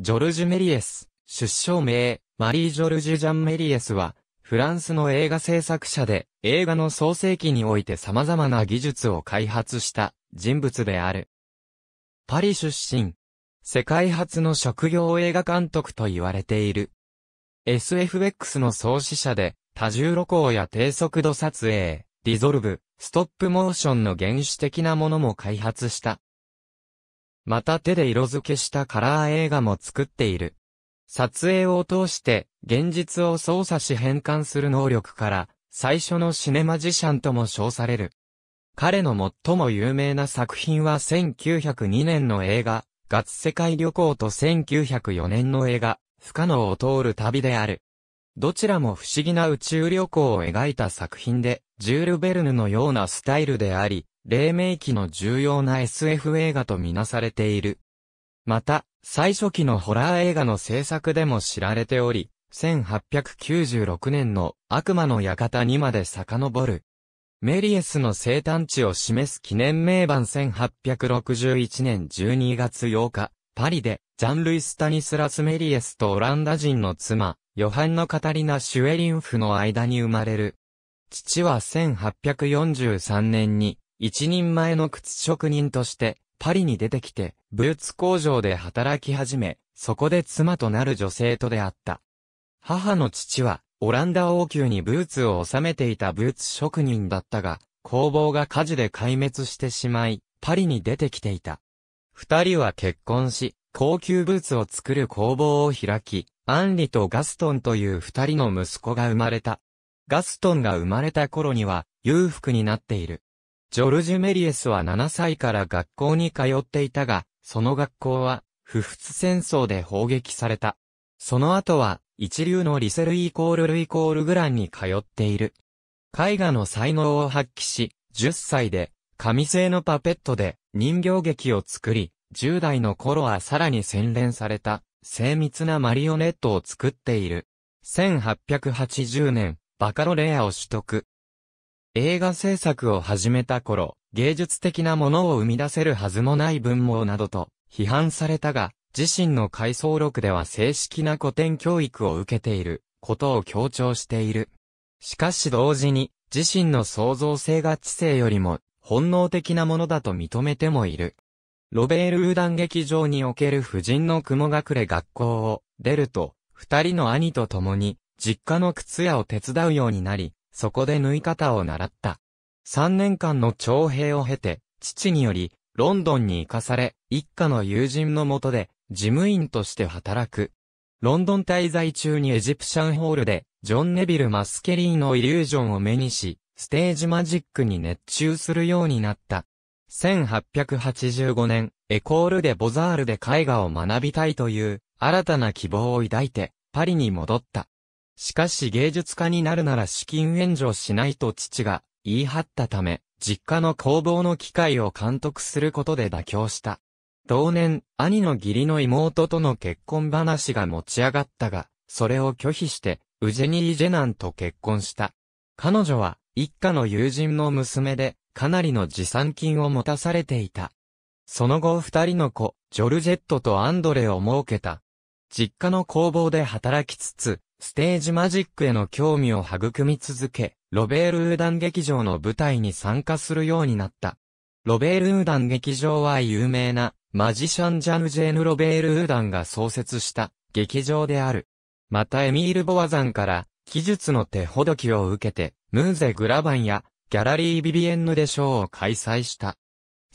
ジョルジュ・メリエス、出生名、マリー・ジョルジュ・ジャン・メリエスは、フランスの映画制作者で、映画の創世期において様々な技術を開発した人物である。パリ出身。世界初の職業映画監督と言われている。SFX の創始者で、多重露光や低速度撮影、リゾルブ、ストップモーションの原始的なものも開発した。また手で色付けしたカラー映画も作っている。撮影を通して現実を操作し変換する能力から最初のシネマジシャンとも称される。彼の最も有名な作品は1902年の映画、ガツ世界旅行と1904年の映画、不可能を通る旅である。どちらも不思議な宇宙旅行を描いた作品で、ジュール・ベルヌのようなスタイルであり、黎明期の重要な SF 映画とみなされている。また、最初期のホラー映画の制作でも知られており、1896年の悪魔の館にまで遡る。メリエスの生誕地を示す記念名盤1861年12月8日、パリで、ジャンルイ・スタニスラス・メリエスとオランダ人の妻、ヨハンのカタリナ・シュエリンフの間に生まれる。父は1843年に一人前の靴職人として、パリに出てきて、ブーツ工場で働き始め、そこで妻となる女性と出会った。母の父は、オランダ王宮にブーツを収めていたブーツ職人だったが、工房が火事で壊滅してしまい、パリに出てきていた。二人は結婚し、高級ブーツを作る工房を開き、アンリとガストンという二人の息子が生まれた。ガストンが生まれた頃には、裕福になっている。ジョルジュ・メリエスは7歳から学校に通っていたが、その学校は、不仏戦争で砲撃された。その後は、一流のリセルイコールルイコールグランに通っている。絵画の才能を発揮し、10歳で、紙製のパペットで人形劇を作り、10代の頃はさらに洗練された、精密なマリオネットを作っている。1880年、バカロレアを取得。映画制作を始めた頃、芸術的なものを生み出せるはずもない文網などと批判されたが、自身の回想録では正式な古典教育を受けていることを強調している。しかし同時に、自身の創造性が知性よりも本能的なものだと認めてもいる。ロベール・ウーダン劇場における夫人の雲隠れ学校を出ると、二人の兄と共に実家の靴屋を手伝うようになり、そこで縫い方を習った。3年間の徴兵を経て、父により、ロンドンに行かされ、一家の友人のもとで、事務員として働く。ロンドン滞在中にエジプシャンホールで、ジョン・ネビル・マスケリーのイリュージョンを目にし、ステージマジックに熱中するようになった。1885年、エコールでボザールで絵画を学びたいという、新たな希望を抱いて、パリに戻った。しかし芸術家になるなら資金援助しないと父が言い張ったため、実家の工房の機械を監督することで妥協した。同年、兄の義理の妹との結婚話が持ち上がったが、それを拒否して、ウジェニー・ジェナンと結婚した。彼女は、一家の友人の娘で、かなりの持参金を持たされていた。その後二人の子、ジョルジェットとアンドレを設けた。実家の工房で働きつつ、ステージマジックへの興味を育み続け、ロベール・ウーダン劇場の舞台に参加するようになった。ロベール・ウーダン劇場は有名な、マジシャン・ジャヌ・ジェーヌ・ロベール・ウーダンが創設した劇場である。またエミール・ボワザンから、技術の手ほどきを受けて、ムーゼ・グラバンや、ギャラリー・ビビエンヌでショーを開催した。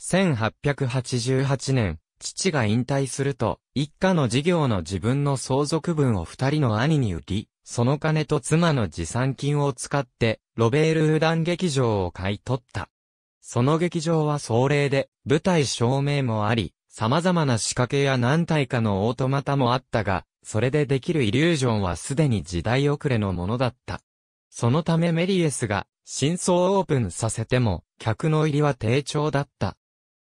1888年、父が引退すると、一家の事業の自分の相続分を二人の兄に売り、その金と妻の持参金を使って、ロベール・ウダン劇場を買い取った。その劇場は壮麗で、舞台照明もあり、様々な仕掛けや何体かのオートマタもあったが、それでできるイリュージョンはすでに時代遅れのものだった。そのためメリエスが、真相オープンさせても、客の入りは低調だった。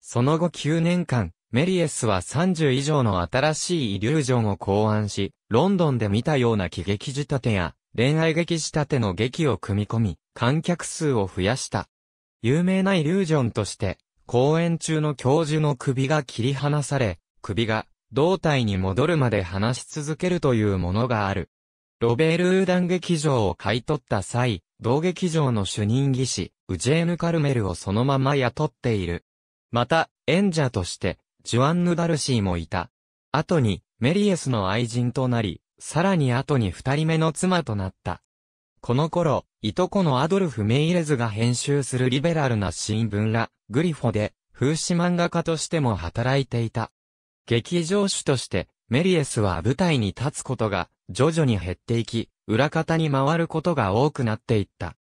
その後9年間、メリエスは30以上の新しいイリュージョンを考案し、ロンドンで見たような喜劇仕立てや、恋愛劇仕立ての劇を組み込み、観客数を増やした。有名なイリュージョンとして、公演中の教授の首が切り離され、首が胴体に戻るまで話し続けるというものがある。ロベール・ウーダン劇場を買い取った際、同劇場の主任技師、ウジェーヌ・カルメルをそのまま雇っている。また、演者として、ジョアンヌ・ダルシーもいた。後に、メリエスの愛人となり、さらに後に二人目の妻となった。この頃、いとこのアドルフ・メイレズが編集するリベラルな新聞ら、グリフォで、風刺漫画家としても働いていた。劇場主として、メリエスは舞台に立つことが、徐々に減っていき、裏方に回ることが多くなっていった。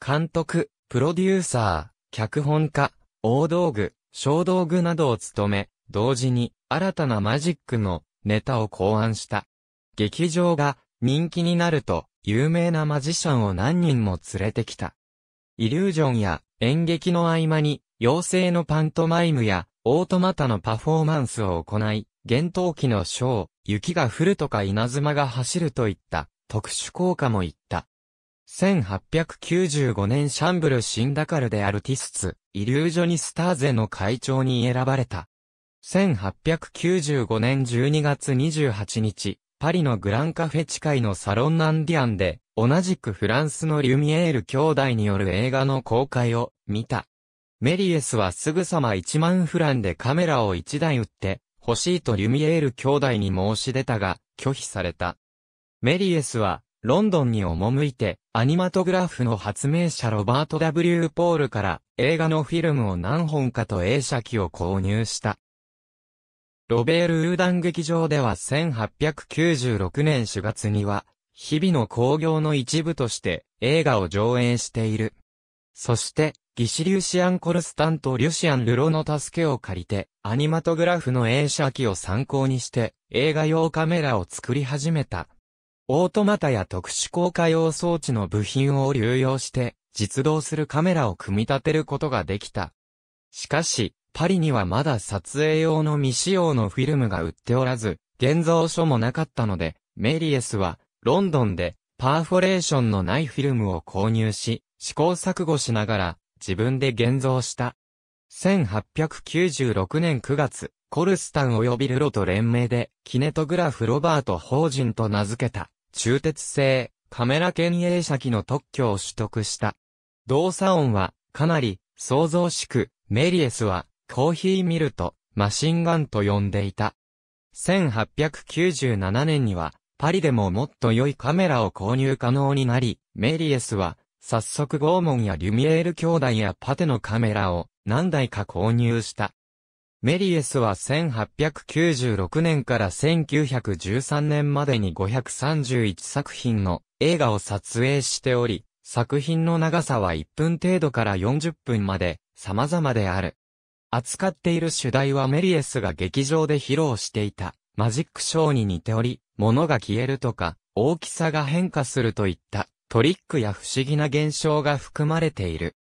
監督、プロデューサー、脚本家、大道具、小道具などを務め、同時に新たなマジックのネタを考案した。劇場が人気になると有名なマジシャンを何人も連れてきた。イリュージョンや演劇の合間に妖精のパントマイムやオートマタのパフォーマンスを行い、幻冬期のショー、雪が降るとか稲妻が走るといった特殊効果も言った。1895年シャンブル・シンダカルであるティスツ、イリュージョニスターゼの会長に選ばれた。1895年12月28日、パリのグランカフェ地下のサロンナンディアンで、同じくフランスのリュミエール兄弟による映画の公開を見た。メリエスはすぐさま1万フランでカメラを1台売って、欲しいとリュミエール兄弟に申し出たが、拒否された。メリエスは、ロンドンに赴いて、アニマトグラフの発明者ロバート・ W・ ポールから、映画のフィルムを何本かと映写機を購入した。ロベール・ウーダン劇場では1896年4月には、日々の興行の一部として映画を上演している。そして、ギシリュシアン・コルスタンとリュシアン・ルロの助けを借りて、アニマトグラフの映写機を参考にして、映画用カメラを作り始めた。オートマタや特殊効果用装置の部品を流用して、実動するカメラを組み立てることができた。しかし、パリにはまだ撮影用の未使用のフィルムが売っておらず、現像書もなかったので、メリエスは、ロンドンで、パーフォレーションのないフィルムを購入し、試行錯誤しながら、自分で現像した。1896年9月、コルスタン及びルロと連名で、キネトグラフロバート法人と名付けた、中鉄製、カメラ検営車機の特許を取得した。動作音は、かなり、想像しく、メリエスは、コーヒーミルとマシンガンと呼んでいた。1897年には、パリでももっと良いカメラを購入可能になり、メリエスは、早速ゴーモンやリュミエール兄弟やパテのカメラを何台か購入した。メリエスは1896年から1913年までに531作品の映画を撮影しており、作品の長さは1分程度から40分まで様々である。扱っている主題はメリエスが劇場で披露していた、マジックショーに似ており、物が消えるとか、大きさが変化するといった、トリックや不思議な現象が含まれている。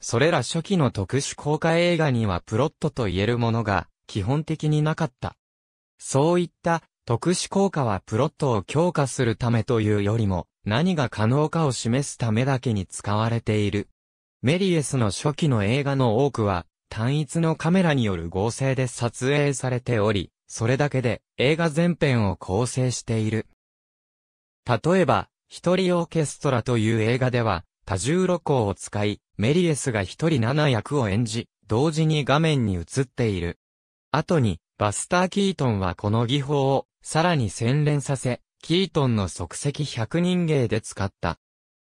それら初期の特殊効果映画にはプロットと言えるものが基本的になかった。そういった特殊効果はプロットを強化するためというよりも何が可能かを示すためだけに使われている。メリエスの初期の映画の多くは単一のカメラによる合成で撮影されており、それだけで映画全編を構成している。例えば、一人オーケストラという映画では、多重露光を使い、メリエスが一人7役を演じ、同時に画面に映っている。後に、バスター・キートンはこの技法を、さらに洗練させ、キートンの即席百人芸で使った。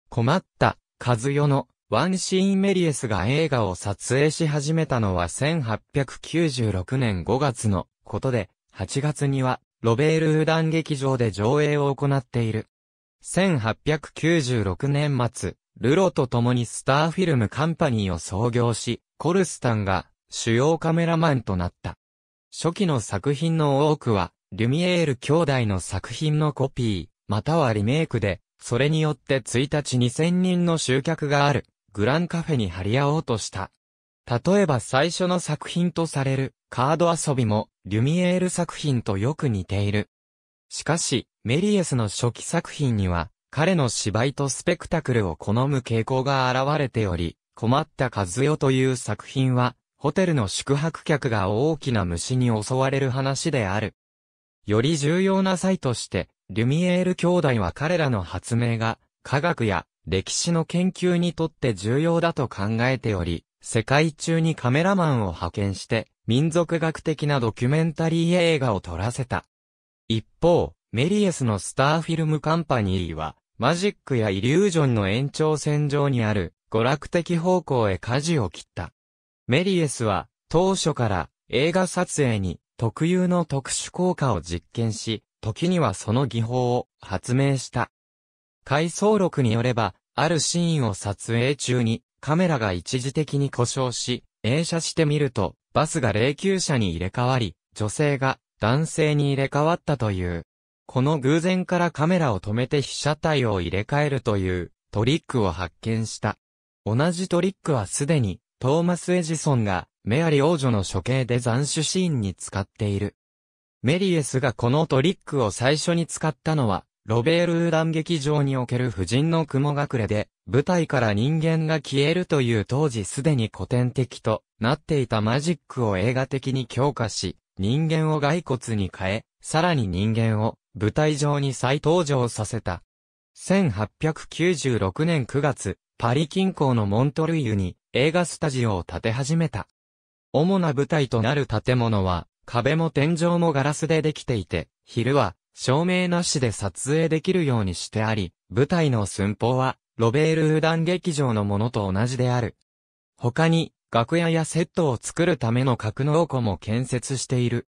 困った、ズヨのワンシーンメリエスが映画を撮影し始めたのは1896年5月のことで、8月にはロベール・ウダン劇場で上映を行っている。1896年末、ルロと共にスターフィルムカンパニーを創業し、コルスタンが主要カメラマンとなった。初期の作品の多くは、リュミエール兄弟の作品のコピー、またはリメイクで、それによって1日2000人の集客がある。グランカフェに張り合おうとした。例えば最初の作品とされるカード遊びもリュミエール作品とよく似ている。しかし、メリエスの初期作品には彼の芝居とスペクタクルを好む傾向が現れており、困った和代という作品は、ホテルの宿泊客が大きな虫に襲われる話である。より重要な際として、リュミエール兄弟は彼らの発明が、科学や歴史の研究にとって重要だと考えており、世界中にカメラマンを派遣して、民族学的なドキュメンタリー映画を撮らせた。一方、メリエスのスターフィルムカンパニーは、マジックやイリュージョンの延長線上にある、娯楽的方向へ舵を切った。メリエスは、当初から映画撮影に特有の特殊効果を実験し、時にはその技法を発明した。回想録によれば、あるシーンを撮影中に、カメラが一時的に故障し、映写してみると、バスが霊柩車に入れ替わり、女性が男性に入れ替わったという。この偶然からカメラを止めて被写体を入れ替えるというトリックを発見した。同じトリックはすでにトーマス・エジソンがメアリ王女の処刑で斬首シーンに使っている。メリエスがこのトリックを最初に使ったのはロベール・ウーダン劇場における婦人の雲隠れで、舞台から人間が消えるという当時すでに古典的となっていたマジックを映画的に強化し、人間を骸骨に変え、さらに人間を舞台上に再登場させた。1896年9月、パリ近郊のモントルイユに映画スタジオを建て始めた。主な舞台となる建物は、壁も天井もガラスでできていて、昼は照明なしで撮影できるようにしてあり、舞台の寸法は、ロベール・ウダン劇場のものと同じである。他に、楽屋やセットを作るための格納庫も建設している。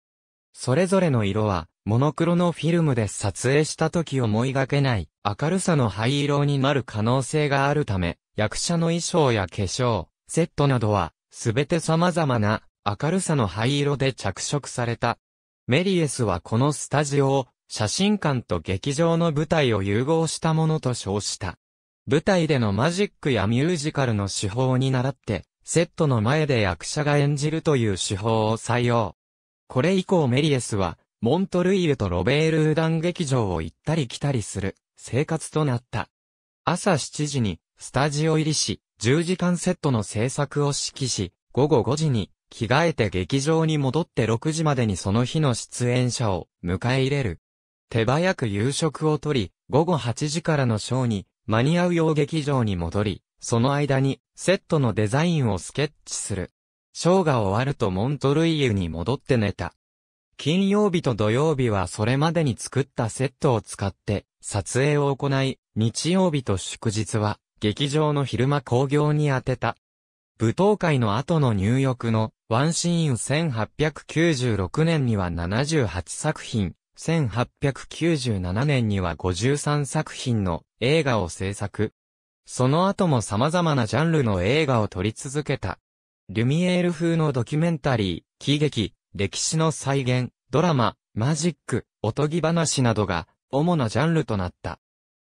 それぞれの色は、モノクロのフィルムで撮影した時思いがけない明るさの灰色になる可能性があるため、役者の衣装や化粧、セットなどは、すべて様々な明るさの灰色で着色された。メリエスはこのスタジオを写真館と劇場の舞台を融合したものと称した。舞台でのマジックやミュージカルの手法に倣って、セットの前で役者が演じるという手法を採用。これ以降メリエスは、モントルイユとロベール・ウダン劇場を行ったり来たりする生活となった。朝7時にスタジオ入りし、10時間セットの制作を指揮し、午後5時に着替えて劇場に戻って6時までにその日の出演者を迎え入れる。手早く夕食をとり、午後8時からのショーに、間に合うよう劇場に戻り、その間に、セットのデザインをスケッチする。ショーが終わるとモントルイユに戻って寝た。金曜日と土曜日はそれまでに作ったセットを使って撮影を行い、日曜日と祝日は劇場の昼間興行に当てた。舞踏会の後の入浴のワンシーン1896年には78作品、1897年には53作品の映画を制作。その後も様々なジャンルの映画を撮り続けた。リュミエール風のドキュメンタリー、喜劇、歴史の再現、ドラマ、マジック、おとぎ話などが主なジャンルとなった。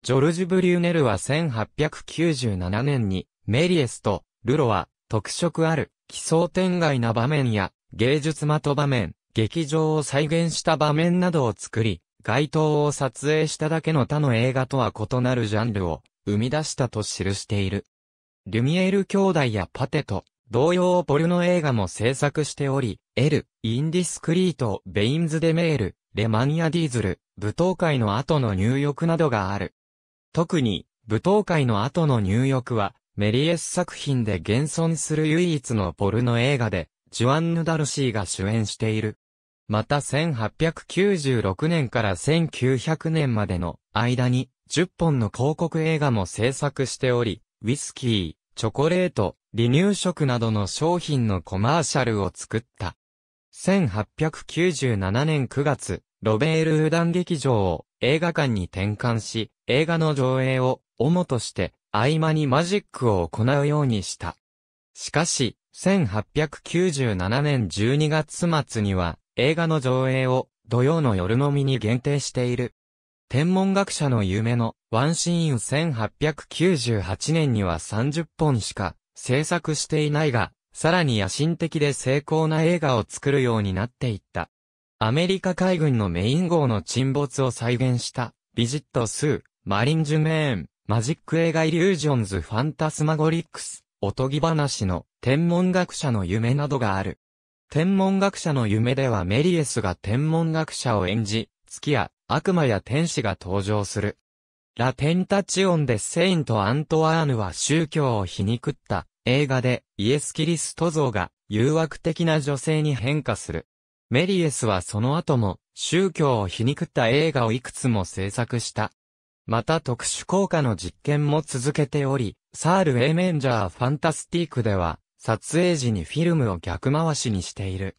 ジョルジュ・ブリューネルは1897年にメリエスとルロは特色ある奇想天外な場面や芸術的場面、劇場を再現した場面などを作り、街頭を撮影しただけの他の映画とは異なるジャンルを生み出したと記している。リュミエール兄弟やパテと同様ポルノ映画も制作しており、エル、インディスクリート、ベインズデメール、レマニアディーズル、舞踏会の後の入浴などがある。特に、舞踏会の後の入浴は、メリエス作品で現存する唯一のポルノ映画で、ジュアンヌ・ダルシーが主演している。また1896年から1900年までの間に10本の広告映画も制作しており、ウイスキー、チョコレート、離乳食などの商品のコマーシャルを作った。1897年9月、ロベール・ウダン劇場を映画館に転換し、映画の上映を主として合間にマジックを行うようにした。しかし、1897年12月末には映画の上映を土曜の夜のみに限定している。天文学者の夢のワンシーン1898年には30本しか制作していないが、さらに野心的で精巧な映画を作るようになっていった。アメリカ海軍のメイン号の沈没を再現したビジット・スー、マリン・ジュメーン、マジック映画イリュージョンズ・ファンタスマゴリックス、おとぎ話の天文学者の夢などがある。天文学者の夢ではメリエスが天文学者を演じ、月や悪魔や天使が登場する。ラ・テンタチオンでセインとアントワーヌは宗教を皮肉った映画でイエス・キリスト像が誘惑的な女性に変化する。メリエスはその後も宗教を皮肉った映画をいくつも制作した。また特殊効果の実験も続けており、サール・エーメンジャー・ファンタスティークでは撮影時にフィルムを逆回しにしている。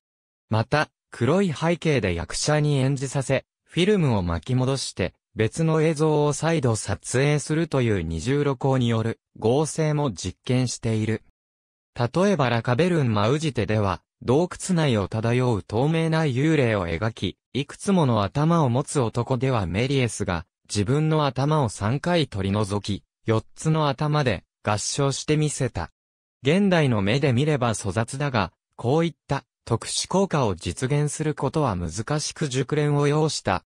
また、黒い背景で役者に演じさせ、フィルムを巻き戻して、別の映像を再度撮影するという二重露光による合成も実験している。例えばラカベルン・マウジテでは、洞窟内を漂う透明な幽霊を描き、いくつもの頭を持つ男ではメリエスが、自分の頭を3回取り除き、4つの頭で合唱してみせた。現代の目で見れば粗雑だが、こういった特殊効果を実現することは難しく熟練を要した。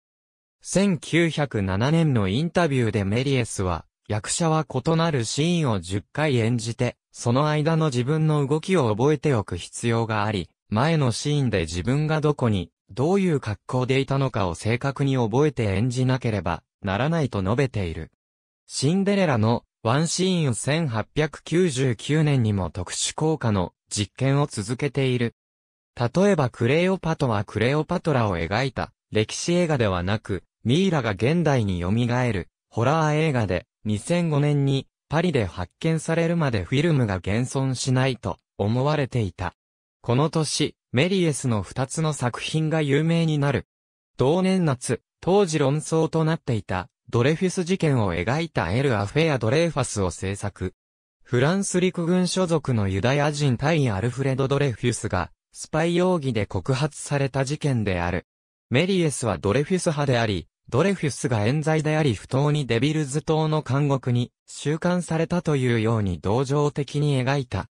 1907年のインタビューでメリエスは、役者は異なるシーンを10回演じて、その間の自分の動きを覚えておく必要があり、前のシーンで自分がどこに、どういう格好でいたのかを正確に覚えて演じなければならないと述べている。シンデレラのワンシーン1899年にも特殊効果の実験を続けている。例えばクレオパトはクレオパトラを描いた歴史映画ではなく、ミイラが現代に蘇るホラー映画で2005年にパリで発見されるまでフィルムが現存しないと思われていた。この年、メリエスの2つの作品が有名になる。同年夏、当時論争となっていたドレフィス事件を描いたエル・アフェア・ドレーファスを制作。フランス陸軍所属のユダヤ人対アルフレド・ドレフィスが、スパイ容疑で告発された事件である。メリエスはドレフィス派であり、ドレフィスが冤罪であり不当にデビルズ島の監獄に収監されたというように同情的に描いた。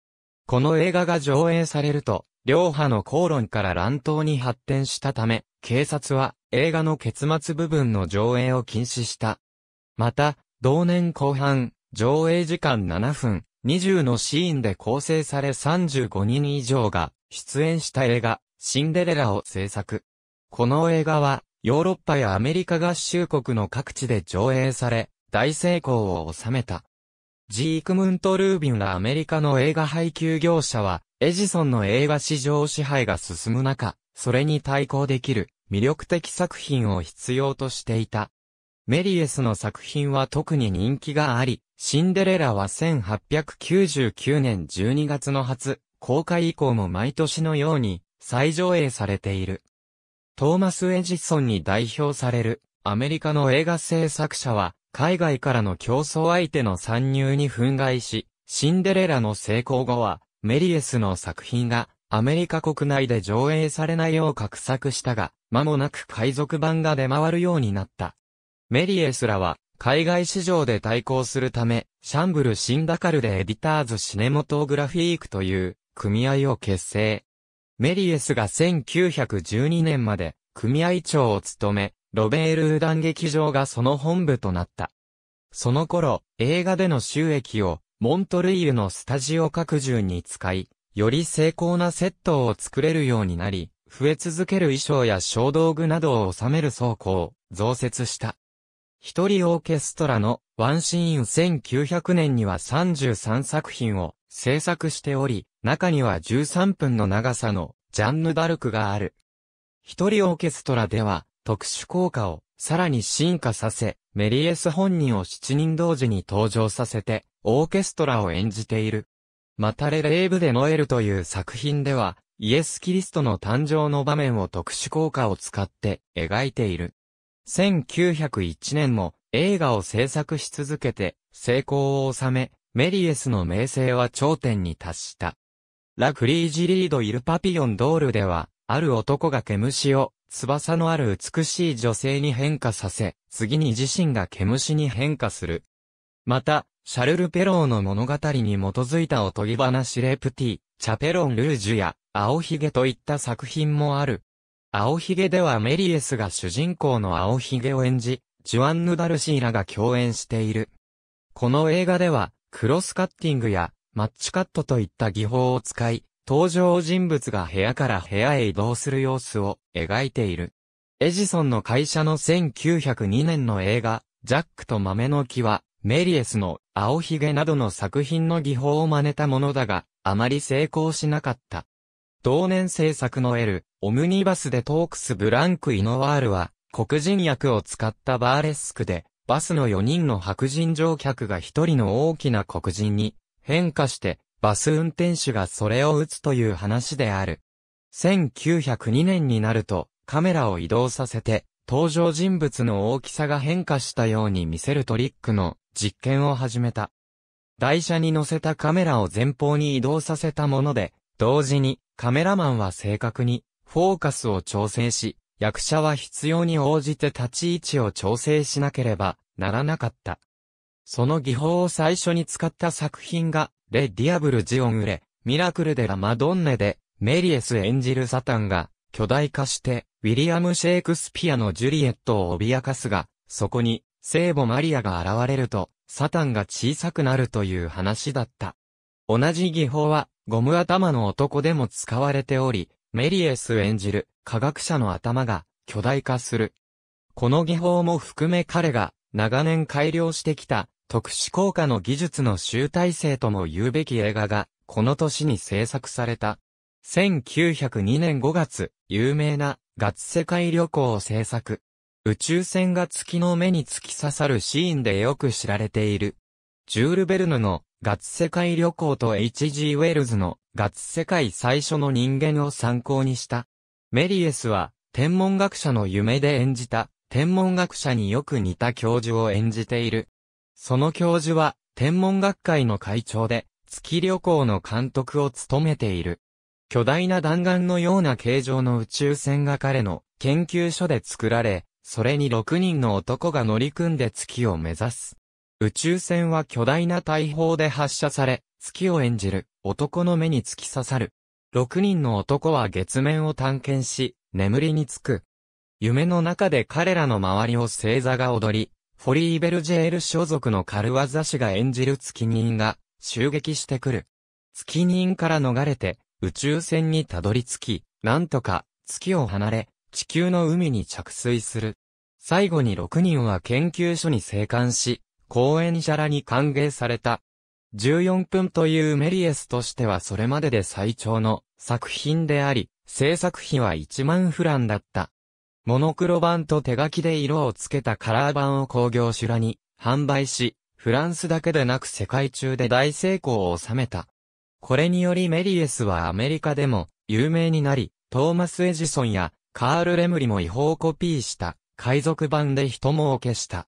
この映画が上映されると、両派の口論から乱闘に発展したため、警察は映画の結末部分の上映を禁止した。また、同年後半、上映時間7分、20のシーンで構成され35人以上が出演した映画、シンデレラを制作。この映画は、ヨーロッパやアメリカ合衆国の各地で上映され、大成功を収めた。ジークムント・ルービンらアメリカの映画配給業者は、エジソンの映画市場支配が進む中、それに対抗できる魅力的作品を必要としていた。メリエスの作品は特に人気があり、シンデレラは1899年12月の初、公開以降も毎年のように再上映されている。トーマス・エジソンに代表されるアメリカの映画制作者は、海外からの競争相手の参入に憤慨し、シンデレラの成功後は、メリエスの作品がアメリカ国内で上映されないよう画策したが、間もなく海賊版が出回るようになった。メリエスらは、海外市場で対抗するため、シャンブル・シンダカルでエディターズ・シネモトグラフィークという、組合を結成。メリエスが1912年まで、組合長を務め、ロベール・ウダン劇場がその本部となった。その頃、映画での収益を、モントルイユのスタジオ拡充に使い、より精巧なセットを作れるようになり、増え続ける衣装や小道具などを収める倉庫を増設した。一人オーケストラのワンシーン1900年には33作品を制作しており、中には13分の長さのジャンヌダルクがある。一人オーケストラでは特殊効果をさらに進化させ、メリエス本人を7人同時に登場させて、オーケストラを演じている。またレレーブでノエルという作品では、イエス・キリストの誕生の場面を特殊効果を使って描いている。1901年も映画を制作し続けて成功を収め、メリエスの名声は頂点に達した。ラ・クリージリード・イル・パピヨン・ドールでは、ある男が毛虫を翼のある美しい女性に変化させ、次に自身が毛虫に変化する。また、シャルル・ペローの物語に基づいたおとぎ話レプティ、チャペロン・ルージュや、青ひげといった作品もある。青ひげではメリエスが主人公の青ひげを演じ、ジュアンヌ・ダルシーらが共演している。この映画では、クロスカッティングや、マッチカットといった技法を使い、登場人物が部屋から部屋へ移動する様子を描いている。エジソンの会社の1902年の映画、ジャックと豆の木は、メリエスの青ひげなどの作品の技法を真似たものだが、あまり成功しなかった。同年制作の L、オムニバスでトークスブランクイノワールは、黒人役を使ったバーレスクで、バスの4人の白人乗客が1人の大きな黒人に変化して、バス運転手がそれを撃つという話である。1902年になると、カメラを移動させて、登場人物の大きさが変化したように見せるトリックの実験を始めた。台車に乗せたカメラを前方に移動させたもので、同時にカメラマンは正確にフォーカスを調整し、役者は必要に応じて立ち位置を調整しなければならなかった。その技法を最初に使った作品が、レ・ディアブル・ジオングレ、ミラクル・デ・ラ・マドンネで、メリエス演じるサタンが、巨大化して、ウィリアム・シェイクスピアのジュリエットを脅かすが、そこに、聖母マリアが現れると、サタンが小さくなるという話だった。同じ技法は、ゴム頭の男でも使われており、メリエス演じる科学者の頭が巨大化する。この技法も含め彼が長年改良してきた特殊効果の技術の集大成とも言うべき映画がこの年に制作された。1902年5月、有名なガッツ世界旅行を制作。宇宙船が月の目に突き刺さるシーンでよく知られている。ジュール・ベルヌのガッツ世界旅行と H.G. ウェルズのガッツ世界最初の人間を参考にした。メリエスは天文学者の夢で演じた天文学者によく似た教授を演じている。その教授は天文学会の会長で月旅行の監督を務めている。巨大な弾丸のような形状の宇宙船が彼の研究所で作られ、それに6人の男が乗り組んで月を目指す。宇宙船は巨大な大砲で発射され、月を演じる男の目に突き刺さる。6人の男は月面を探検し、眠りにつく。夢の中で彼らの周りを星座が踊り、フォリーベルジェール所属のカルワザ氏が演じる月人が襲撃してくる。月人から逃れて宇宙船にたどり着き、なんとか月を離れ、地球の海に着水する。最後に6人は研究所に生還し、公園者らに歓迎された。14分というメリエスとしてはそれまでで最長の作品であり、制作費は1万フランだった。モノクロ版と手書きで色をつけたカラー版を工業種らに販売し、フランスだけでなく世界中で大成功を収めた。これによりメリエスはアメリカでも有名になり、トーマス・エジソンやカール・レムリも違法コピーした、海賊版で人儲けした。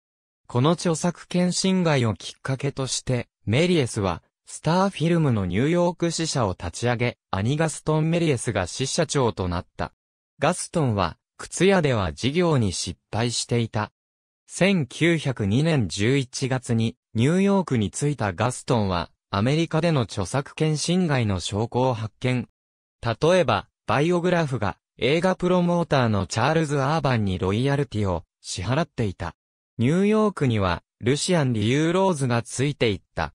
この著作権侵害をきっかけとして、メリエスは、スターフィルムのニューヨーク支社を立ち上げ、兄ガストン・メリエスが支社長となった。ガストンは、靴屋では事業に失敗していた。1902年11月に、ニューヨークに着いたガストンは、アメリカでの著作権侵害の証拠を発見。例えば、バイオグラフが、映画プロモーターのチャールズ・アーバンにロイヤルティを支払っていた。ニューヨークには、ルシアン・リューローズがついていった。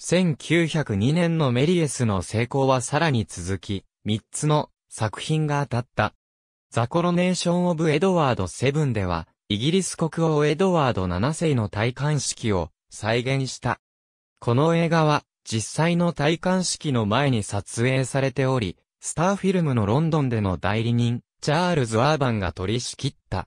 1902年のメリエスの成功はさらに続き、3つの作品が当たった。ザ・コロネーション・オブ・エドワード・セブンでは、イギリス国王エドワード7世の戴冠式を再現した。この映画は、実際の戴冠式の前に撮影されており、スターフィルムのロンドンでの代理人、チャールズ・アーバンが取り仕切った。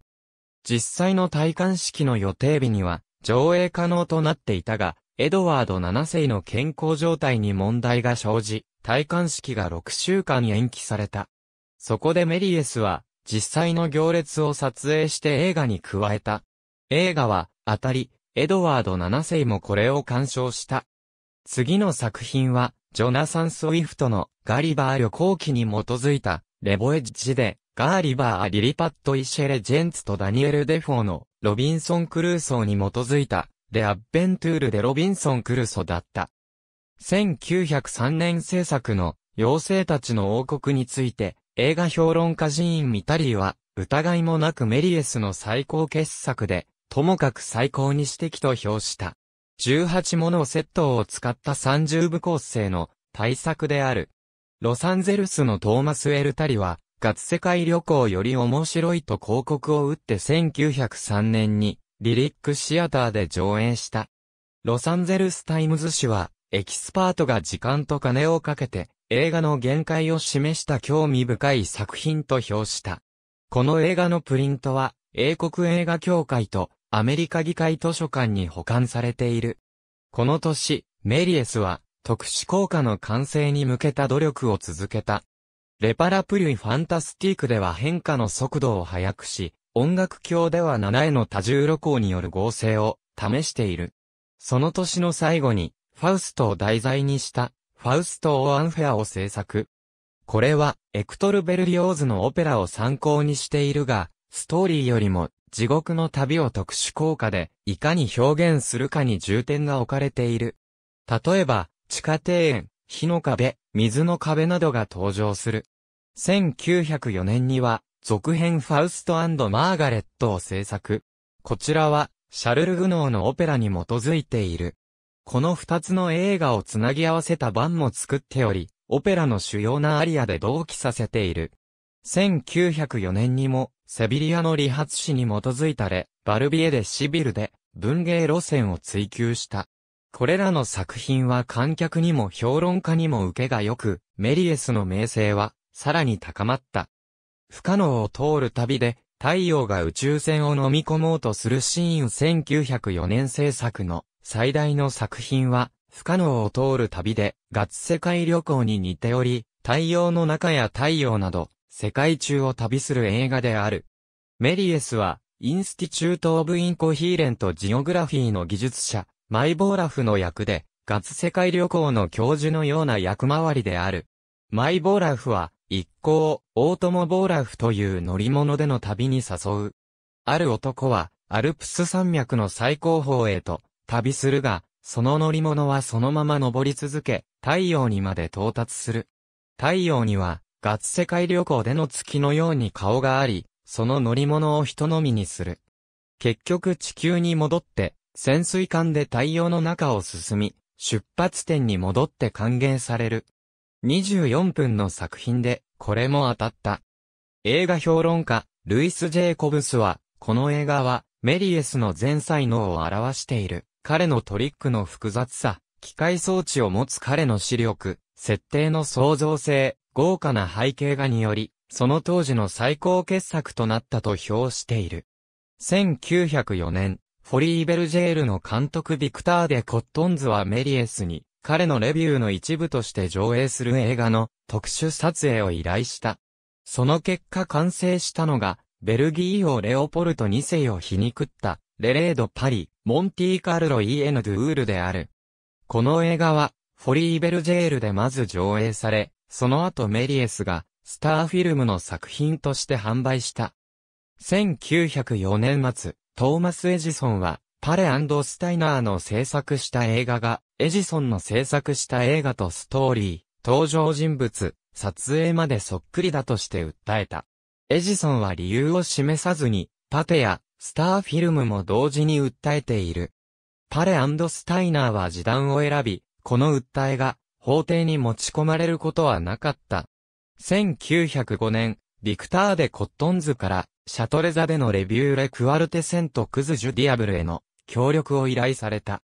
実際の戴冠式の予定日には、上映可能となっていたが、エドワード7世の健康状態に問題が生じ、戴冠式が6週間延期された。そこでメリエスは、実際の行列を撮影して映画に加えた。映画は、当たり、エドワード7世もこれを鑑賞した。次の作品は、ジョナサン・スウィフトのガリバー旅行記に基づいた、レボエッジで、ガーリバー・リリパット・イシェレ・ジェンツとダニエル・デフォーの、ロビンソン・クルーソーに基づいた、レ・アッベントゥール・でロビンソン・クルーソーだった。1903年制作の、妖精たちの王国について、映画評論家ジーン・ミタリーは、疑いもなくメリエスの最高傑作で、ともかく最高に指摘と評した。18ものセットを使った30部構成の大作である。ロサンゼルスのトーマス・エルタリは、ガツ世界旅行より面白いと広告を打って1903年に、リリックシアターで上演した。ロサンゼルスタイムズ紙は、エキスパートが時間と金をかけて、映画の限界を示した興味深い作品と評した。この映画のプリントは、英国映画協会とアメリカ議会図書館に保管されている。この年、メリエスは、特殊効果の完成に向けた努力を続けた。レパラプリュイファンタスティークでは変化の速度を速くし、音楽教では7への多重露光による合成を試している。その年の最後に、ファウストを題材にした、ファウスト・オアンフェアを制作。これは、エクトル・ベルリオーズのオペラを参考にしているが、ストーリーよりも、地獄の旅を特殊効果で、いかに表現するかに重点が置かれている。例えば、地下庭園、火の壁、水の壁などが登場する。1904年には、続編ファウストマーガレットを制作。こちらは、シャルル・グノーのオペラに基づいている。この二つの映画をつなぎ合わせた版も作っており、オペラの主要なアリアで同期させている。1904年にも、セビリアの理髪師に基づいたレ、バルビエでシビルで、文芸路線を追求した。これらの作品は観客にも評論家にも受けが良く、メリエスの名声は、さらに高まった。不可能を通る旅で、太陽が宇宙船を飲み込もうとするシーン1904年制作の最大の作品は、不可能を通る旅で、ガッツ世界旅行に似ており、太陽の中や太陽など、世界中を旅する映画である。メリエスは、インスティチュート・オブ・インコヒーレント・ジオグラフィーの技術者、マイボーラフの役で、ガツ世界旅行の教授のような役回りである。マイボーラフは、一行を、オートモボーラフという乗り物での旅に誘う。ある男は、アルプス山脈の最高峰へと、旅するが、その乗り物はそのまま登り続け、太陽にまで到達する。太陽には、ガツ世界旅行での月のように顔があり、その乗り物を人のみにする。結局地球に戻って、潜水艦で太陽の中を進み、出発点に戻って還元される。24分の作品で、これも当たった。映画評論家、ルイス・ジェイコブスは、この映画は、メリエスの全才能を表している。彼のトリックの複雑さ、機械装置を持つ彼の視力、設定の創造性、豪華な背景画により、その当時の最高傑作となったと評している。1904年、フォリーベルジェールの監督ビクター・デ・コットンズはメリエスに、彼のレビューの一部として上映する映画の特殊撮影を依頼した。その結果完成したのが、ベルギー王レオポルト2世を皮肉った、レレード・パリ、モンティ・カルロ・イエヌ・ドゥールである。この映画は、フォリーベルジェールでまず上映され、その後メリエスが、スターフィルムの作品として販売した。1904年末、トーマス・エジソンは、パレスタイナーの制作した映画が、エジソンの制作した映画とストーリー、登場人物、撮影までそっくりだとして訴えた。エジソンは理由を示さずに、パテや、スターフィルムも同時に訴えている。パレスタイナーは時短を選び、この訴えが、法廷に持ち込まれることはなかった。1905年、ビクター・デ・コットンズからシャトレザでのレビューレクアルテセントクズジュディアブルへの協力を依頼された。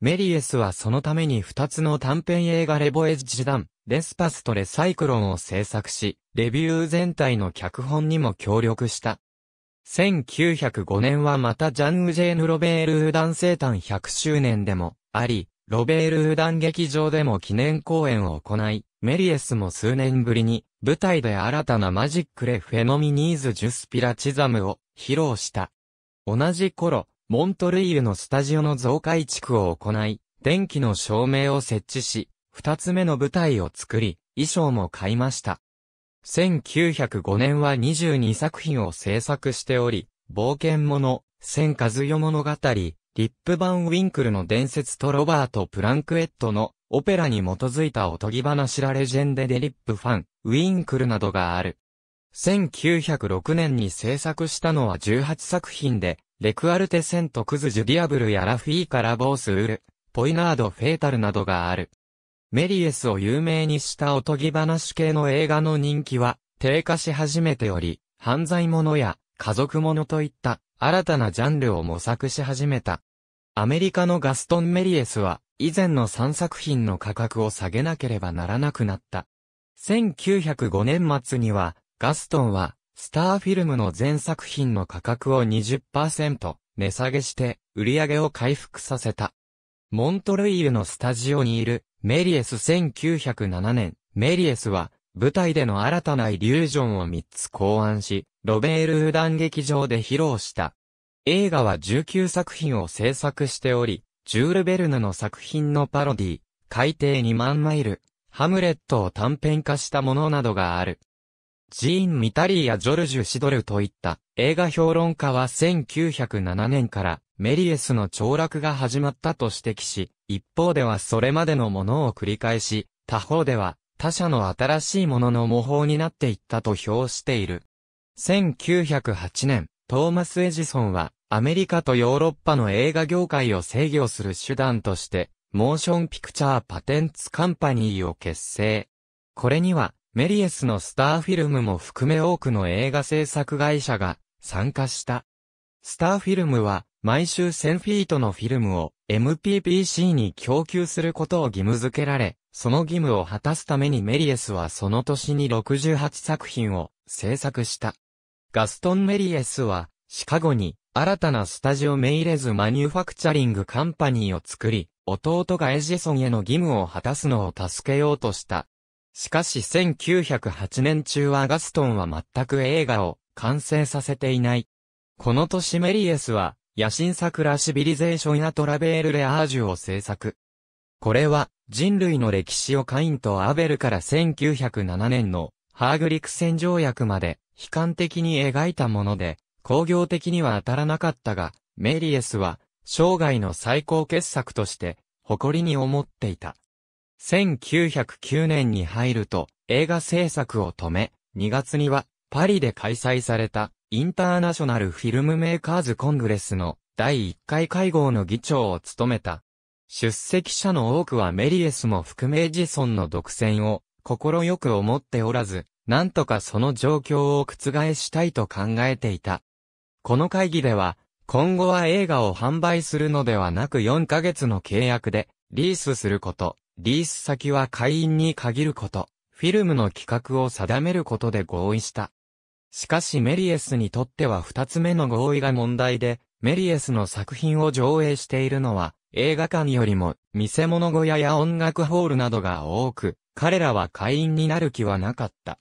メリエスはそのために二つの短編映画レボエッジ団、レスパスとレサイクロンを制作し、レビュー全体の脚本にも協力した。1905年はまたジャン・ウジェーヌ・ロベール・ウダン生誕100周年でもあり、ロベール・ウダン劇場でも記念公演を行い、メリエスも数年ぶりに、舞台で新たなマジックレフェノミニーズ・ジュスピラチザムを披露した。同じ頃、モントルイユのスタジオの増改築を行い、電気の照明を設置し、二つ目の舞台を作り、衣装も買いました。1905年は22作品を制作しており、冒険者、千数世物語、リップ・バン・ウィンクルの伝説とロバート・プランクエットのオペラに基づいたおとぎ話ラレジェンデ・デリップ・ファン、ウィンクルなどがある。1906年に制作したのは18作品で、レクアルテ・セント・クズ・ジュディアブルやラフィー・カラ・ボース・ウル、ポイナード・フェータルなどがある。メリエスを有名にしたおとぎ話系の映画の人気は低下し始めており、犯罪者や家族ものといった新たなジャンルを模索し始めた。アメリカのガストン・メリエスは以前の3作品の価格を下げなければならなくなった。1905年末にはガストンはスターフィルムの全作品の価格を20%値下げして売り上げを回復させた。モントルイールのスタジオにいるメリエス1907年、メリエスは舞台での新たなイリュージョンを3つ考案し、ロベール・ウダン劇場で披露した。映画は19作品を制作しており、ジュール・ベルヌの作品のパロディ、海底2万マイル、ハムレットを短編化したものなどがある。ジーン・ミタリーやジョルジュ・シドルといった映画評論家は1907年からメリエスの凋落が始まったと指摘し、一方ではそれまでのものを繰り返し、他方では他者の新しいものの模倣になっていったと評している。1908年、トーマス・エジソンは、アメリカとヨーロッパの映画業界を制御する手段として、モーションピクチャーパテンツカンパニーを結成。これには、メリエスのスターフィルムも含め多くの映画制作会社が参加した。スターフィルムは、毎週1000フィートのフィルムを MPPC に供給することを義務付けられ、その義務を果たすためにメリエスはその年に68作品を制作した。ガストン・メリエスは、シカゴに、新たなスタジオメイレズ・マニュファクチャリング・カンパニーを作り、弟がエジソンへの義務を果たすのを助けようとした。しかし1908年中はガストンは全く映画を完成させていない。この年メリエスは、野心作ラシビリゼーションやトラベール・レアージュを制作。これは、人類の歴史をカインとアベルから1907年のハーグリク戦条約まで悲観的に描いたもので、工業的には当たらなかったが、メリエスは生涯の最高傑作として誇りに思っていた。1909年に入ると映画制作を止め、2月にはパリで開催されたインターナショナルフィルムメーカーズコングレスの第1回会合の議長を務めた。出席者の多くはメリエスも含めエジソンの独占を心よく思っておらず、なんとかその状況を覆したいと考えていた。この会議では、今後は映画を販売するのではなく4ヶ月の契約で、リースすること、リース先は会員に限ること、フィルムの企画を定めることで合意した。しかしメリエスにとっては2つ目の合意が問題で、メリエスの作品を上映しているのは、映画館よりも、見せ物小屋や音楽ホールなどが多く、彼らは会員になる気はなかった。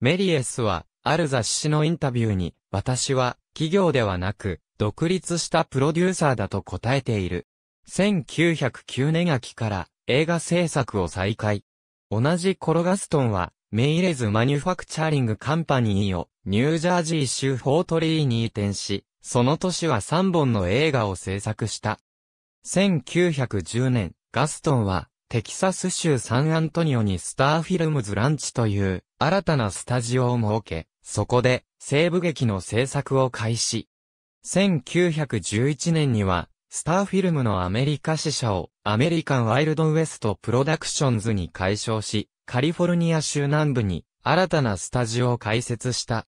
メリエスは、ある雑誌のインタビューに、私は、企業ではなく、独立したプロデューサーだと答えている。1909年秋から映画制作を再開。同じコロガストンは、メイレズ・マニュファクチャーリング・カンパニーをニュージャージー州フォートリーに移転し、その年は3本の映画を制作した。1910年、ガストンはテキサス州サンアントニオにスターフィルムズランチという新たなスタジオを設け、そこで西部劇の制作を開始。1911年には、スターフィルムのアメリカ支社をアメリカンワイルドウエストプロダクションズに解消し、カリフォルニア州南部に新たなスタジオを開設した。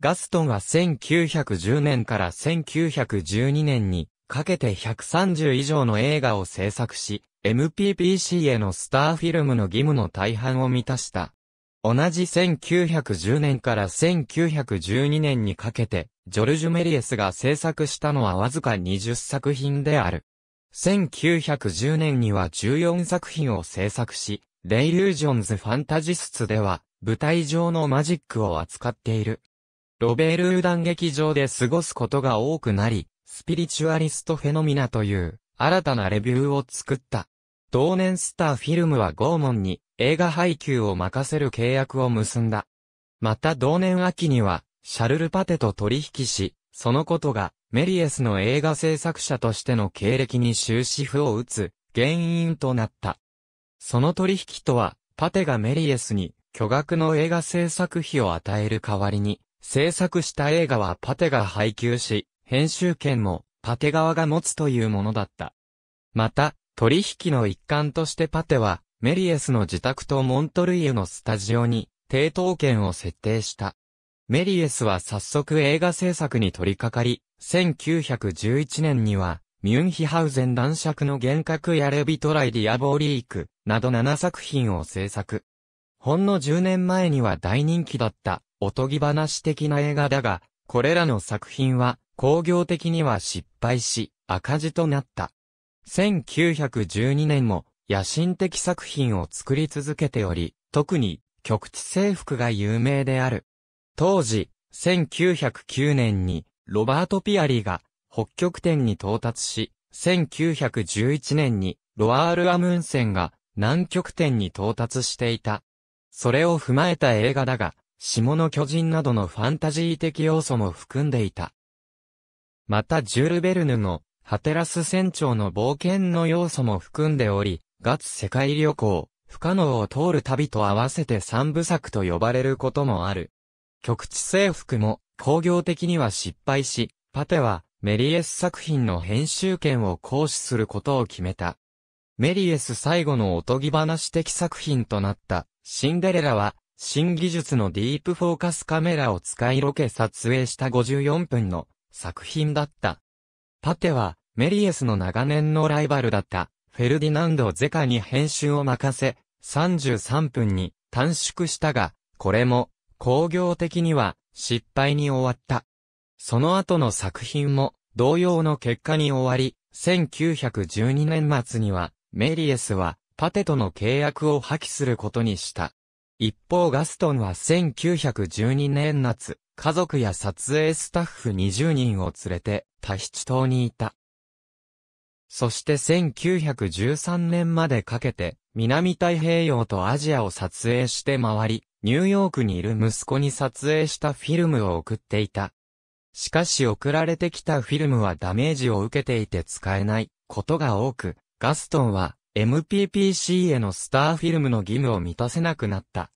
ガストンは1910年から1912年にかけて130以上の映画を制作し、MPPC へのスターフィルムの義務の大半を満たした。同じ1910年から1912年にかけて、ジョルジュ・メリエスが制作したのはわずか20作品である。1910年には14作品を制作し、レイリュージョンズ・ファンタジスツでは、舞台上のマジックを扱っている。ロベール・ウダン劇場で過ごすことが多くなり、スピリチュアリスト・フェノミナという、新たなレビューを作った。同年スターフィルムはゴーモンに映画配給を任せる契約を結んだ。また同年秋には、シャルル・パテと取引し、そのことが、メリエスの映画制作者としての経歴に終止符を打つ、原因となった。その取引とは、パテがメリエスに巨額の映画制作費を与える代わりに、制作した映画はパテが配給し、編集権もパテ側が持つというものだった。また、取引の一環としてパテは、メリエスの自宅とモントルイユのスタジオに、抵当権を設定した。メリエスは早速映画制作に取り掛かり、1911年には、ミュンヒハウゼン男爵の幻覚やレビトライディアボーリーク、など7作品を制作。ほんの10年前には大人気だった、おとぎ話的な映画だが、これらの作品は、工業的には失敗し、赤字となった。1912年も野心的作品を作り続けており、特に極地征服が有名である。当時、1909年にロバート・ピアリーが北極点に到達し、1911年にロアール・アムンセンが南極点に到達していた。それを踏まえた映画だが、下の巨人などのファンタジー的要素も含んでいた。またジュール・ベルヌのハテラス船長の冒険の要素も含んでおり、ガツ世界旅行、不可能を通る旅と合わせて三部作と呼ばれることもある。局地征服も工業的には失敗し、パテはメリエス作品の編集権を行使することを決めた。メリエス最後のおとぎ話的作品となったシンデレラは新技術のディープフォーカスカメラを使いロケ撮影した54分の作品だった。パテはメリエスの長年のライバルだった、フェルディナンド・ゼカに編集を任せ、33分に短縮したが、これも、工業的には失敗に終わった。その後の作品も同様の結果に終わり、1912年末にはメリエスはパテとの契約を破棄することにした。一方ガストンは1912年夏、家族や撮影スタッフ20人を連れてタヒチ島にいた。そして1913年までかけて、南太平洋とアジアを撮影して回り、ニューヨークにいる息子に撮影したフィルムを送っていた。しかし送られてきたフィルムはダメージを受けていて使えないことが多く、ガストンは MPPC へのスターフィルムの義務を満たせなくなった。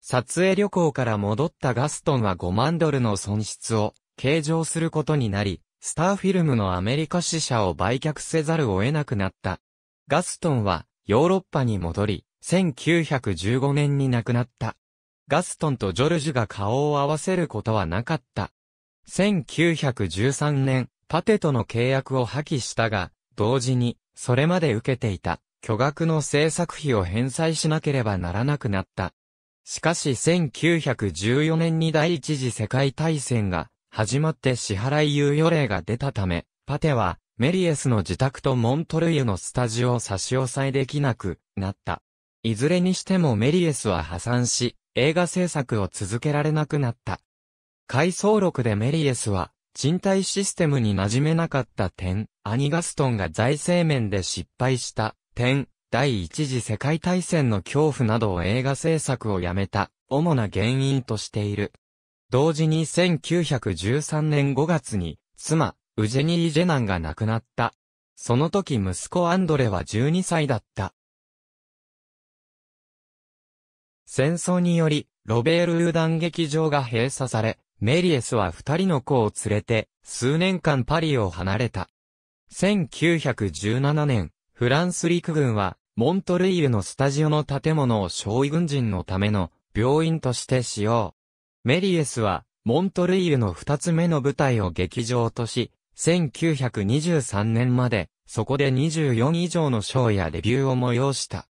撮影旅行から戻ったガストンは5万ドルの損失を計上することになり、スターフィルムのアメリカ支社を売却せざるを得なくなった。ガストンはヨーロッパに戻り、1915年に亡くなった。ガストンとジョルジュが顔を合わせることはなかった。1913年、パテとの契約を破棄したが、同時に、それまで受けていた、巨額の制作費を返済しなければならなくなった。しかし1914年に第一次世界大戦が始まって支払い猶予令が出たため、パテは、メリエスの自宅とモントルイユのスタジオを差し押さえできなくなった。いずれにしてもメリエスは破産し、映画制作を続けられなくなった。回想録でメリエスは、賃貸システムに馴染めなかった点、アニガストンが財政面で失敗した点、第一次世界大戦の恐怖などを映画制作をやめた、主な原因としている。同時に1913年5月に、妻、ウジェニー・ジェナンが亡くなった。その時息子アンドレは12歳だった。戦争により、ロベール・ウーダン劇場が閉鎖され、メリエスは二人の子を連れて、数年間パリを離れた。1917年、フランス陸軍は、モントルイユのスタジオの建物を傷痍軍人のための病院として使用。メリエスは、モントルイユの二つ目の舞台を劇場とし、1923年まで、そこで24以上の賞やレビューを催した。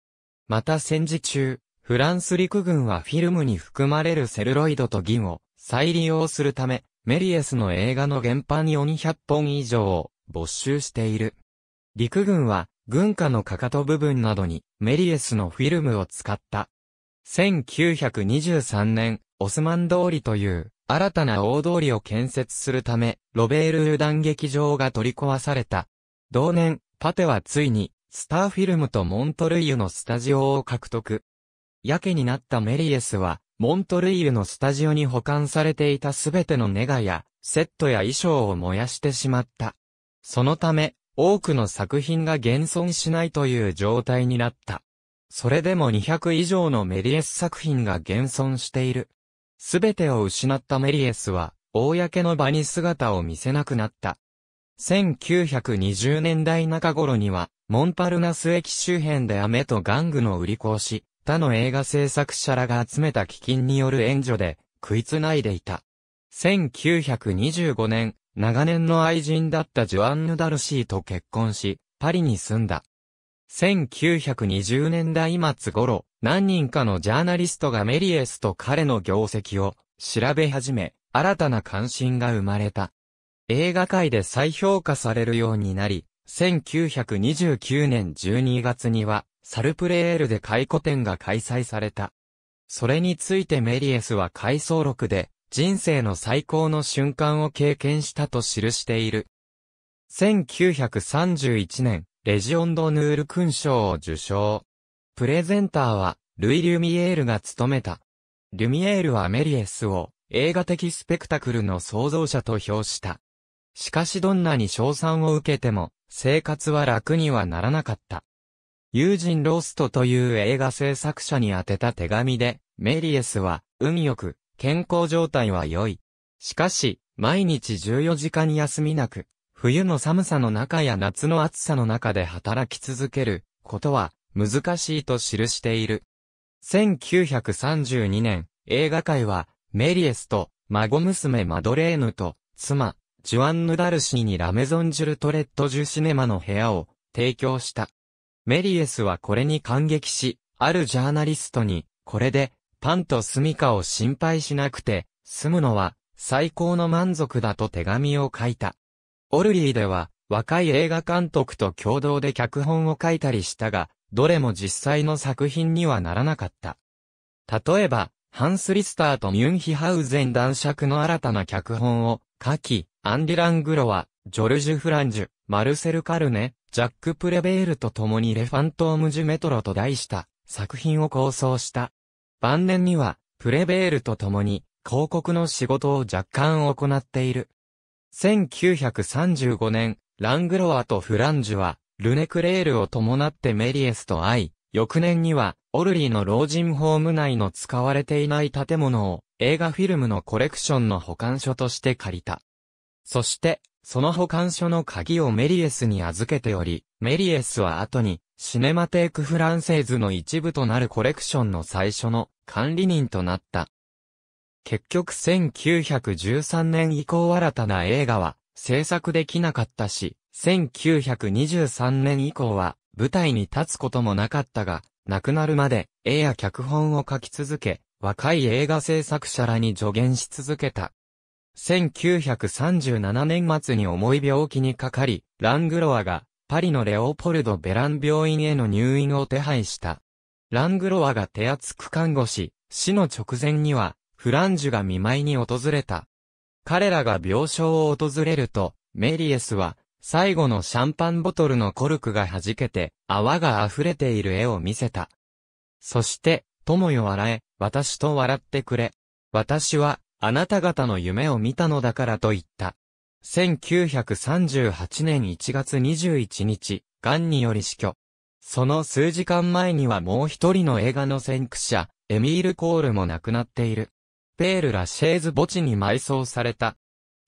また戦時中、フランス陸軍はフィルムに含まれるセルロイドと銀を再利用するため、メリエスの映画の原版400本以上を没収している。陸軍は、軍歌のかかと部分などにメリエスのフィルムを使った。1923年、オスマン通りという新たな大通りを建設するため、ロベール・油断劇場が取り壊された。同年、パテはついに、スターフィルムとモントルイユのスタジオを獲得。やけになったメリエスは、モントルイユのスタジオに保管されていたすべてのネガや、セットや衣装を燃やしてしまった。そのため、多くの作品が現存しないという状態になった。それでも200以上のメリエス作品が現存している。すべてを失ったメリエスは、公の場に姿を見せなくなった。1920年代中頃には、モンパルナス駅周辺で雨と玩具の売り子をし、他の映画制作者らが集めた基金による援助で、食いつないでいた。1925年、長年の愛人だったジョアンヌ・ダルシーと結婚し、パリに住んだ。1920年代末頃、何人かのジャーナリストがメリエスと彼の業績を調べ始め、新たな関心が生まれた。映画界で再評価されるようになり、1929年12月には、サルプレールで回顧展が開催された。それについてメリエスは回想録で、人生の最高の瞬間を経験したと記している。1931年、レジオンド・ヌール勲章を受賞。プレゼンターは、ルイ・リュミエールが務めた。リュミエールはメリエスを映画的スペクタクルの創造者と評した。しかしどんなに賞賛を受けても、生活は楽にはならなかった。友人ローストという映画制作者に宛てた手紙で、メリエスは、運良く、健康状態は良い。しかし、毎日14時間休みなく、冬の寒さの中や夏の暑さの中で働き続けることは難しいと記している。1932年、映画界はメリエスと孫娘マドレーヌと妻、ジュアンヌ・ダルシーにラメゾン・ジュルトレット・ジュ・シネマの部屋を提供した。メリエスはこれに感激し、あるジャーナリストに、これで、パンと住処を心配しなくて、住むのは、最高の満足だと手紙を書いた。オルリーでは、若い映画監督と共同で脚本を書いたりしたが、どれも実際の作品にはならなかった。例えば、ハンス・リスターとミュンヒハウゼン男爵の新たな脚本を書き、アンディ・ラングロは、ジョルジュ・フランジュ、マルセル・カルネ、ジャック・プレベールと共にレファントーム・ジュ・メトロと題した作品を構想した。晩年には、プレベールと共に広告の仕事を若干行っている。1935年、ラングロアとフランジュは、ルネクレールを伴ってメリエスと会い、翌年には、オルリーの老人ホーム内の使われていない建物を、映画フィルムのコレクションの保管所として借りた。そして、その保管所の鍵をメリエスに預けており、メリエスは後に、シネマテークフランセーズの一部となるコレクションの最初の管理人となった。結局1913年以降新たな映画は制作できなかったし、1923年以降は舞台に立つこともなかったが、亡くなるまで絵や脚本を書き続け、若い映画制作者らに助言し続けた。1937年末に重い病気にかかり、ラングロワがパリのレオポルド・ベラン病院への入院を手配した。ラングロワが手厚く看護し、死の直前にはフランジュが見舞いに訪れた。彼らが病床を訪れると、メリエスは、最後のシャンパンボトルのコルクが弾けて、泡が溢れている絵を見せた。そして、友よ笑え、私と笑ってくれ。私は、あなた方の夢を見たのだからと言った。1938年1月21日、癌により死去。その数時間前にはもう一人の映画の先駆者、エミール・コールも亡くなっている。ペール・ラ・シェーズ墓地に埋葬された。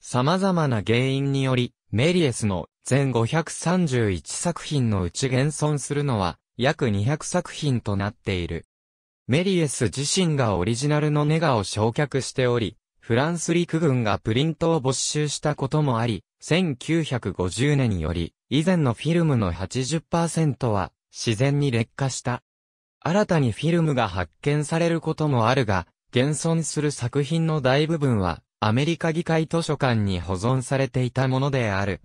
様々な原因により、メリエスの全531作品のうち現存するのは約200作品となっている。メリエス自身がオリジナルのネガを焼却しており、フランス陸軍がプリントを没収したこともあり、1950年により以前のフィルムの80%は自然に劣化した。新たにフィルムが発見されることもあるが、現存する作品の大部分は、アメリカ議会図書館に保存されていたものである。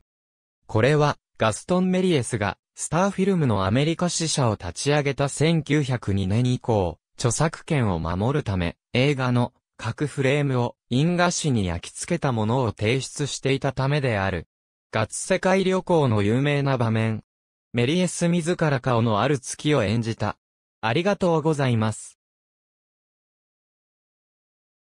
これは、ガストン・メリエスが、スターフィルムのアメリカ支社を立ち上げた1902年以降、著作権を守るため、映画の各フレームを因果紙に焼き付けたものを提出していたためである。ガッツ世界旅行の有名な場面。メリエス自ら顔のある月を演じた。ありがとうございます。